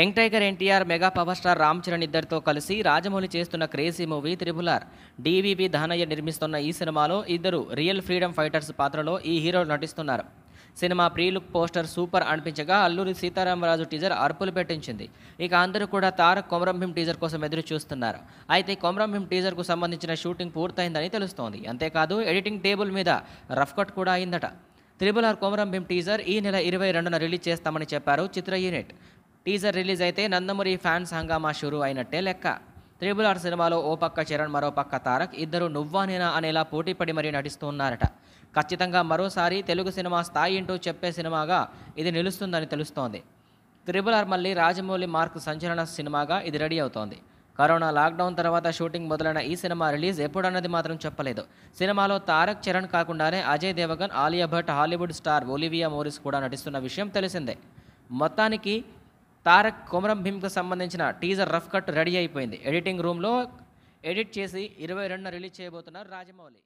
young tiger NTR mega power star Ram Charan ఇద్దరితో కలిసి రాజమౌళి చేస్తున్న crazy movie triple R DVV Danayya నిర్మిస్తున్న ఈ సినిమాలో ఇద్దరు రియల్ ఫ్రీడమ్ ఫైటర్స్ పాత్రలో ఈ హీరోలు నటిస్తున్నారు సినిమా ప్రీ లుక్ పోస్టర్ సూపర్ అనిపించగా అల్లూరి సీతారామరాజు టీజర్ అర్పులు పెట్టించింది ఇక అందరూ కూడా తారక్ కొమరం టీజర్ కోసం ఎదురు చూస్తున్నారు అయితే కొమరం టీజర్కు సంబంధించిన షూటింగ్ పూర్తయిందని తెలుస్తోంది అంతేకాదు ఎడిటింగ్ టేబుల్ మీద రఫ్ కట్ కూడా అయిందట త్రిబుల్ ఆర్ కొమరం టీజర్ ఈ నెల ఇరవై రెండున రిలీజ్ చేస్తామని చెప్పారు చిత్ర యూనిట్ టీజర్ రిలీజ్ అయితే నందమూరి ఫ్యాన్స్ హంగామా షురూ అయినట్టే లెక్క త్రిబుల్ ఆర్ సినిమాలో ఓ పక్క చరణ్ మరో పక్క తారక్ ఇద్దరు నువ్వా నేనా అనేలా పోటీపడి మరీ నటిస్తున్నారట ఖచ్చితంగా మరోసారి తెలుగు సినిమా స్థాయి ఏంటో చెప్పే సినిమాగా ఇది నిలుస్తుందని తెలుస్తోంది త్రిబుల్ ఆర్ మళ్ళీ రాజమౌళి మార్క్ సంచలన సినిమాగా ఇది రెడీ అవుతోంది కరోనా లాక్డౌన్ తర్వాత షూటింగ్ మొదలైన ఈ సినిమా రిలీజ్ ఎప్పుడన్నది మాత్రం చెప్పలేదు సినిమాలో తారక్ చరణ్ కాకుండానే Ajay Devgan Alia Bhatt Hollywood star Olivia Morris కూడా నటిస్తున్న విషయం తెలిసిందే మొత్తానికి తారక్ కొమరం భీమ్కి సంబంధించిన టీజర్ రఫ్ కట్ రెడీ అయిపోయింది ఎడిటింగ్ రూమ్లో ఎడిట్ చేసి ఇరవై రెండున రిలీజ్ చేయబోతున్నారు రాజమౌళి